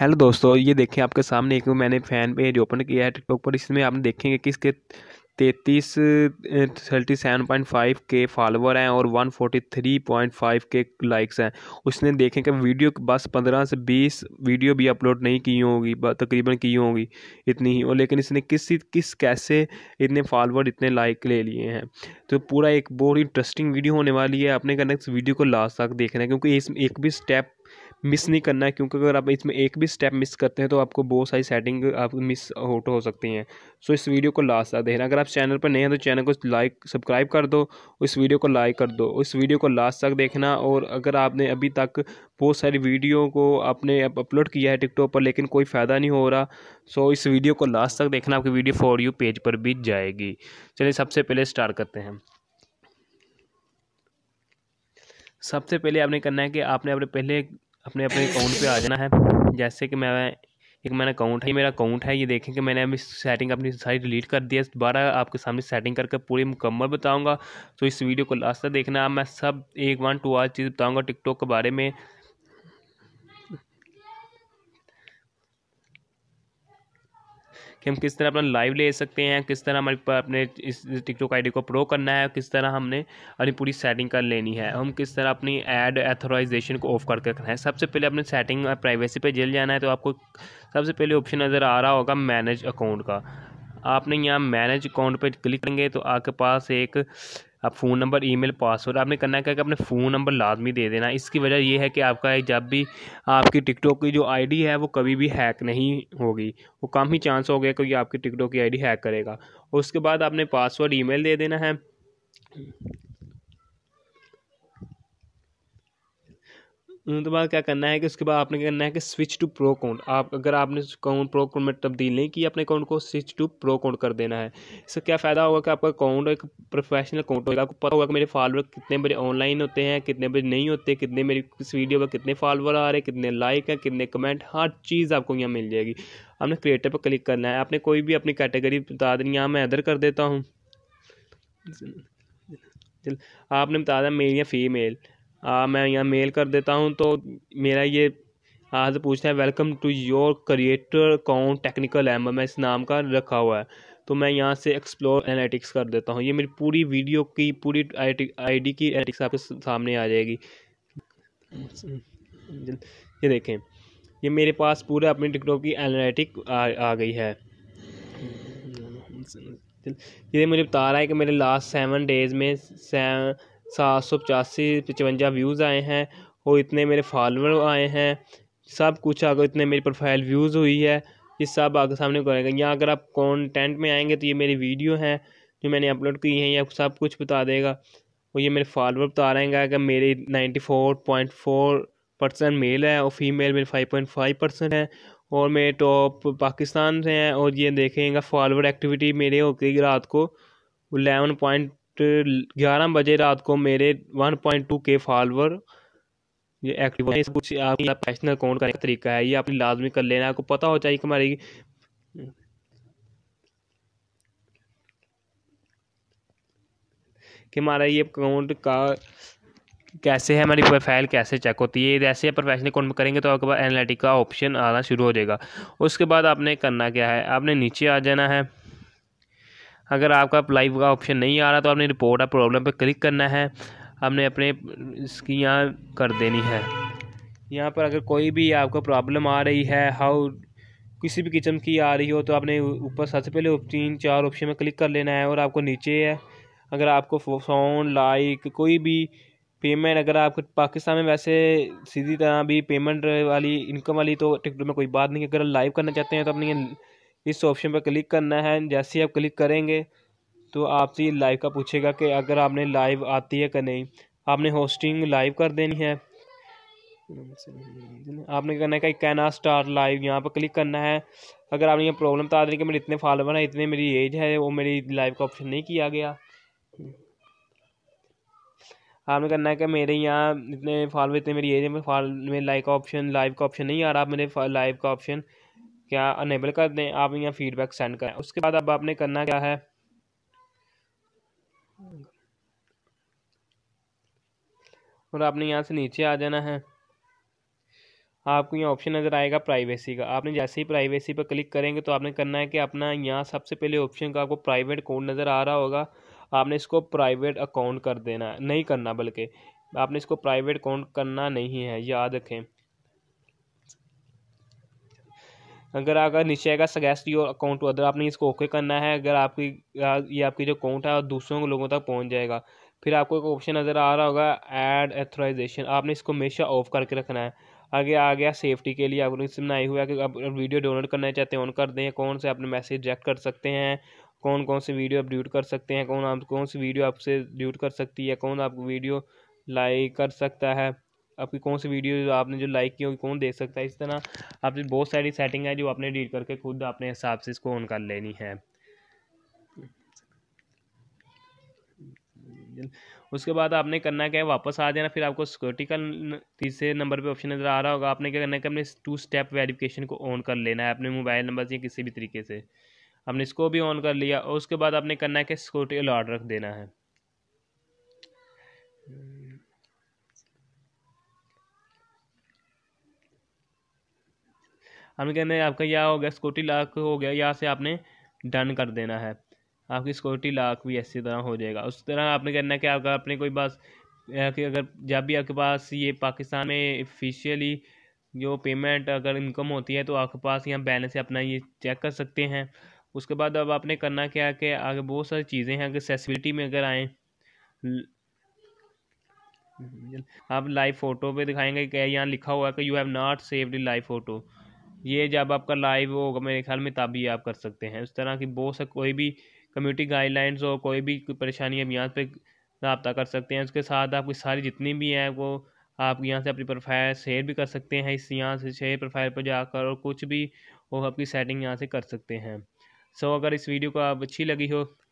hello दोस्तों ये देखें आपके सामने एक मैंने फैन पेज ओपन किया है टिकटॉक पर इसमें आप देखेंगे कि इसके तैंतीस थर्टी सेवन पॉइंट फाइव के फॉलोअर हैं और one forty three point five के लाइक्स हैं उसने देखें कि वीडियो बस पंद्रह से बीस वीडियो भी अपलोड नहीं की होगी तकरीबन की होगी इतनी ही और लेकिन इसने किस किस कैसे इतने फॉलोअर इतने लाइक ले लिए हैं तो पूरा एक बहुत इंटरेस्टिंग वीडियो होने वाली है आपने कहना इस वीडियो को लास्ट तक देखना है क्योंकि इस एक भी स्टेप मिस नहीं करना है क्योंकि अगर आप इसमें एक भी स्टेप मिस करते हैं तो आपको बहुत सारी सेटिंग आप मिस आउट हो सकती हैं सो इस वीडियो को लास्ट तक देखना अगर आप चैनल पर नए हैं तो चैनल को लाइक सब्सक्राइब कर दो इस वीडियो को लाइक कर दो इस वीडियो को लास्ट तक देखना और अगर आपने अभी तक बहुत सारी वीडियो को आपने अपलोड किया है टिकटॉक पर लेकिन कोई फ़ायदा नहीं हो रहा सो इस वीडियो को लास्ट तक देखना आपकी वीडियो फॉर यू पेज पर भी जाएगी चलिए सबसे पहले स्टार्ट करते हैं सबसे पहले आपने करना है कि आपने अपने पहले अपने अपने अकाउंट पे आ जाना है जैसे कि मैं एक मैंने अकाउंट है ये मेरा अकाउंट है ये देखें कि मैंने अभी सेटिंग अपनी सारी डिलीट कर दी है दोबारा आपके सामने सेटिंग करके पूरी मुकम्मल बताऊंगा तो इस वीडियो को लास्ट तक देखना मैं सब एक वन टू आज चीज़ बताऊँगा टिकटॉक के बारे में कि हम किस तरह अपना लाइव ले सकते हैं किस तरह हमारे अपने इस टिकटॉक आईडी को प्रो करना है किस तरह हमने अपनी पूरी सेटिंग कर लेनी है हम किस तरह अपनी एड एथोराइजेशन को ऑफ करके रखना है सबसे पहले अपने सेटिंग और प्राइवेसी पर जल जाना है तो आपको सबसे पहले ऑप्शन नज़र आ रहा होगा मैनेज अकाउंट का आपने यहाँ मैनेज अकाउंट पर क्लिक करेंगे तो आपके पास एक आप फ़ोन नंबर ईमेल पासवर्ड आपने करना क्या कि अपने फ़ोन नंबर लाजमी दे देना इसकी वजह यह है कि आपका जब भी आपकी टिकटॉक की जो आईडी है वो कभी भी हैक नहीं होगी वो कम ही चांस हो गया क्योंकि आपकी टिकटॉक की आईडी हैक करेगा उसके बाद आपने पासवर्ड ईमेल दे देना है उसके तो बाद क्या करना है कि उसके बाद आपने क्या करना है कि स्विच टू प्रो अकाउंट आप अगर आपने अकाउंट प्रो अकाउंट में तब्दील नहीं किया अपने अकाउंट को स्विच टू प्रो अकाउंट कर देना है इससे क्या फ़ायदा होगा कि आपका अकाउंट एक प्रोफेशनल अकाउंट होगा आपको पता होगा कि मेरे फॉलोअर कितने बजे ऑनलाइन होते हैं कितने बजे नहीं होते कितने मेरी इस वीडियो पर कितने फॉलोअर आ रहे हैं कितने लाइक हैं कितने कमेंट हर चीज़ आपको यहाँ मिल जाएगी आपने क्रिएटर पर क्लिक करना है आपने कोई भी अपनी कैटेगरी बता देनी यहाँ मैं अदर कर देता हूँ आपने बता दें मेल या फीमेल आ, मैं यहाँ मेल कर देता हूँ तो मेरा ये आज पूछता है welcome to your creator account Technical Amber मैं इस नाम का रखा हुआ है तो मैं यहाँ से एक्सप्लोर एनालिटिक्स कर देता हूँ ये मेरी पूरी वीडियो की पूरी आईडी की एनालिटिक्स आपके सामने आ जाएगी ये देखें ये मेरे पास पूरे अपने टिकटॉक की एनालिटिक आ, आ गई है ये मुझे बता रहा है कि मेरे लास्ट सेवन डेज में सेवन सात सौ पचासी पचवंजा व्यूज़ आए हैं और इतने मेरे फॉलोअर आए हैं सब कुछ अगर इतने मेरी प्रोफाइल व्यूज़ हुई है ये सब आगे सामने करेंगे या अगर आप कॉन्टेंट में आएंगे तो ये मेरी वीडियो हैं जो मैंने अपलोड की है ये सब कुछ बता देगा और ये मेरे फॉलोअर बता रहेगा कि मेरे ninety four point four percent male है और फीमेल मेरे फाइव पॉइंट फाइव परसेंट है और मेरे टॉप पाकिस्तान से हैं और ये देखेंगे फॉलोअर एक्टिविटी मेरे हो गई रात को एलेवन पॉइंट ग्यारह बजे रात को मेरे 1.2 के फॉलोअर ये एक्टिव है कुछ आपका पर्सनल अकाउंट करने का तरीका है ये आप लाजमी कर लेना आपको पता हो चाहिए कि हमारी कि हमारा ये अकाउंट का कैसे है हमारी प्रोफाइल कैसे चेक होती है जैसे प्रोफेशनल अकाउंट में करेंगे तो आपके पास एनालिटिक का ऑप्शन आना शुरू हो जाएगा उसके बाद आपने करना क्या है आपने नीचे आ जाना है अगर आपका लाइव का ऑप्शन नहीं आ रहा तो आपने रिपोर्ट आप प्रॉब्लम पर क्लिक करना है हमने अपने इसकी यहाँ कर देनी है यहाँ पर अगर कोई भी आपको प्रॉब्लम आ रही है हाउ किसी भी किस्म की आ रही हो तो आपने ऊपर सबसे पहले तीन चार ऑप्शन में क्लिक कर लेना है और आपको नीचे है अगर आपको फ़ोन लाइक कोई भी पेमेंट अगर आप पाकिस्तान में वैसे सीधी तरह भी पेमेंट वाली इनकम वाली तो टिकट में कोई बात नहीं अगर लाइव करना चाहते हैं तो अपनी इस ऑप्शन पर क्लिक करना है जैसे ही आप क्लिक करेंगे तो आपसे लाइव का पूछेगा कि अगर आपने लाइव आती है कि नहीं आपने होस्टिंग लाइव कर देनी है आपने करना है कि कैन आ स्टार्ट लाइव यहाँ पर क्लिक करना है अगर आपने ये प्रॉब्लम बता देनी कि मेरे इतने फॉलोवर हैं इतने मेरी एज है वो मेरी लाइव का ऑप्शन नहीं किया गया आपने करना है कि मेरे यहाँ इतने फॉलोवर इतने मेरी एज है मेरे फॉल में लाइव का ऑप्शन लाइव का ऑप्शन नहीं आ रहा मेरे लाइव का ऑप्शन क्या अनेबल कर दें आप यहाँ फीडबैक सेंड करें उसके बाद अब आपने करना क्या है और आपने यहाँ से नीचे आ जाना है आपको यहाँ ऑप्शन नज़र आएगा प्राइवेसी का आपने जैसे ही प्राइवेसी पर क्लिक करेंगे तो आपने करना है कि अपना यहाँ सबसे पहले ऑप्शन का आपको प्राइवेट अकाउंट नज़र आ रहा होगा आपने इसको प्राइवेट अकाउंट कर देना नहीं करना बल्कि आपने इसको प्राइवेट अकाउंट करना नहीं है याद रखें अगर आपका नीचे आएगा सगेस्ट योर अकाउंट अदर आपने इसको ओके करना है अगर आपकी ये आपकी जो अकाउंट है और दूसरों लोगों तक पहुंच जाएगा फिर आपको एक ऑप्शन नज़र आ रहा होगा ऐड एथोराइजेशन आपने इसको हमेशा ऑफ करके रखना है आगे आ गया सेफ्टी के लिए आपने इसमें आई हुआ है कि आप वीडियो डाउनलोड करना चाहते हैं ऑन कर दें कौन से अपने मैसेज चेक कर सकते हैं कौन कौन से वीडियो आप डिलीट कर सकते हैं कौन आप कौन सी वीडियो आपसे ड्यूट कर सकती है कौन आप वीडियो लाइक कर सकता है आपकी कौन सी वीडियो आपने जो लाइक की होगी कौन देख सकता है इस तरह आपने बहुत सारी सेटिंग है जो आपने डीट करके खुद अपने हिसाब से इसको ऑन कर लेनी है उसके बाद आपने करना क्या है वापस आ जाना फिर आपको सिक्योरिटी का तीसरे नंबर पे ऑप्शन नज़र आ रहा होगा आपने क्या करना है कि अपने टू स्टेप वेरिफिकेशन को ऑन कर लेना है अपने मोबाइल नंबर से किसी भी तरीके से आपने इसको भी ऑन कर लिया और उसके बाद आपने करना है कि सिक्योरिटी अलर्ट रख देना है हम कहना है आपका यह हो गया सिक्योरिटी लाख हो गया यहाँ से आपने डन कर देना है आपकी स्कूटी लाख भी इसी तरह हो जाएगा उस तरह आपने कहना है कि आपका अपने कोई पास कि अगर जब भी आपके पास ये पाकिस्तान में ऑफिशियली जो पेमेंट अगर इनकम होती है तो आपके पास यहाँ बैलेंस है अपना ये चेक कर सकते हैं उसके बाद अब आपने करना क्या है कि आगे बहुत सारी चीज़ें हैं अगर सेसिबिलिटी में अगर आएँ आप लाइव फ़ोटो पे दिखाएंगे क्या यहाँ लिखा हुआ है कि you have not saved live photo ये जब आपका लाइव होगा मेरे ख्याल में तभी आप कर सकते हैं उस तरह की बहुत सा कोई भी कम्युनिटी गाइडलाइंस हो कोई भी परेशानी आप यहाँ पर रबता कर सकते हैं उसके साथ आपकी सारी जितनी भी हैं वो आप यहाँ से अपनी प्रोफाइल शेयर भी कर सकते हैं इस यहाँ से शेयर प्रोफाइल पर जाकर और कुछ भी वो आपकी सेटिंग यहाँ से कर सकते हैं सो so, अगर इस वीडियो को आप अच्छी लगी हो